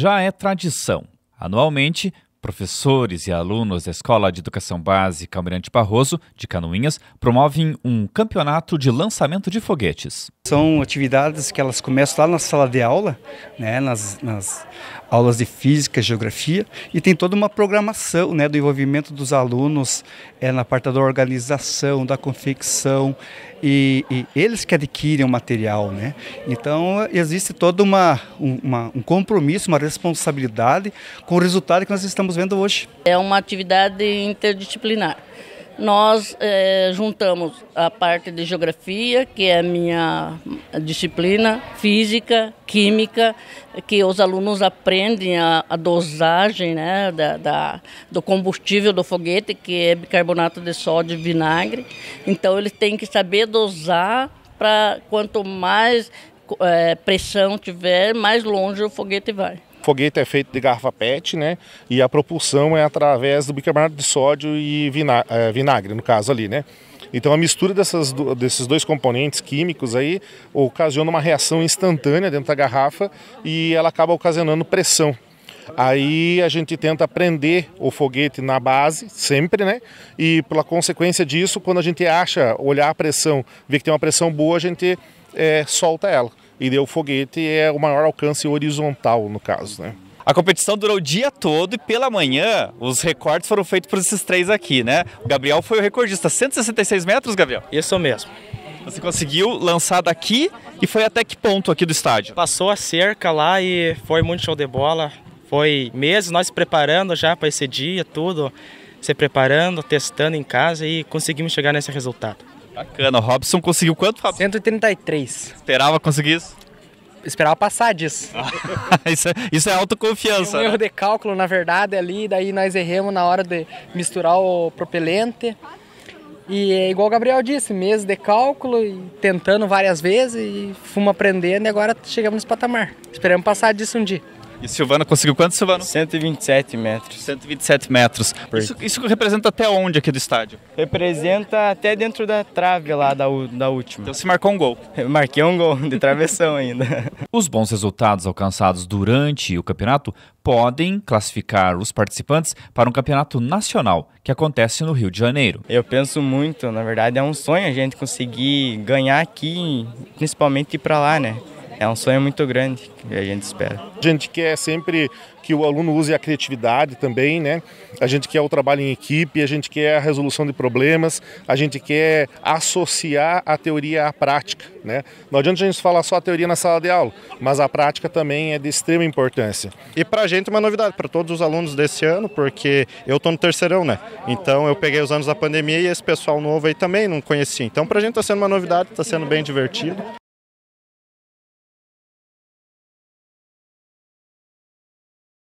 já é tradição. Anualmente, professores e alunos da Escola de Educação Básica Almirante Barroso, de Canoinhas, promovem um campeonato de lançamento de foguetes. São atividades que elas começam lá na sala de aula, né, nas, nas, aulas de física, geografia, e tem toda uma programação né, do envolvimento dos alunos é, na parte da organização, da confecção, e, e eles que adquirem o material. Né? Então, existe todo uma, uma, um compromisso, uma responsabilidade com o resultado que nós estamos vendo hoje. É uma atividade interdisciplinar nós é, juntamos a parte de geografia, que é a minha disciplina, física, química, que os alunos aprendem a, a dosagem né, da, da, do combustível do foguete, que é bicarbonato de sódio e vinagre. Então, eles têm que saber dosar para quanto mais é, pressão tiver, mais longe o foguete vai foguete é feito de garrafa PET, né? E a propulsão é através do bicarbonato de sódio e é, vinagre, no caso ali, né? Então a mistura dessas, desses dois componentes químicos aí ocasiona uma reação instantânea dentro da garrafa e ela acaba ocasionando pressão. Aí a gente tenta prender o foguete na base, sempre, né? E pela consequência disso, quando a gente acha, olhar a pressão, ver que tem uma pressão boa, a gente é, solta ela e o foguete é o maior alcance horizontal, no caso, né? A competição durou o dia todo e pela manhã os recordes foram feitos por esses três aqui, né? O Gabriel foi o recordista, 166 metros, Gabriel? Isso mesmo. Você conseguiu lançar daqui e foi até que ponto aqui do estádio? Passou a cerca lá e foi muito show de bola. Foi meses nós preparando já para esse dia, tudo, se preparando, testando em casa e conseguimos chegar nesse resultado. Bacana, o Robson conseguiu quanto, 133. Esperava conseguir isso? Esperava passar disso. isso, é, isso é autoconfiança. Um né? erro de cálculo, na verdade, ali, daí nós erramos na hora de misturar o propelente. E é igual o Gabriel disse, mês de cálculo, tentando várias vezes e fomos aprendendo e agora chegamos nesse patamar. Esperamos passar disso um dia. E Silvana conseguiu quanto, Silvano? 127 metros. 127 metros. Isso, isso, representa até onde aqui do estádio? Representa até dentro da trave lá da, da última. Então se marcou um gol. Eu marquei um gol de travessão ainda. Os bons resultados alcançados durante o campeonato podem classificar os participantes para um campeonato nacional que acontece no Rio de Janeiro. Eu penso muito, na verdade é um sonho a gente conseguir ganhar aqui, principalmente ir para lá, né? é um sonho muito grande que a gente espera. A gente quer sempre que o aluno use a criatividade também, né? A gente quer o trabalho em equipe, a gente quer a resolução de problemas, a gente quer associar a teoria à prática, né? Não adianta a gente falar só a teoria na sala de aula, mas a prática também é de extrema importância. E para a gente é uma novidade, para todos os alunos desse ano, porque eu estou no terceirão, né? Então eu peguei os anos da pandemia e esse pessoal novo aí também não conhecia. Então para a gente está sendo uma novidade, está sendo bem divertido.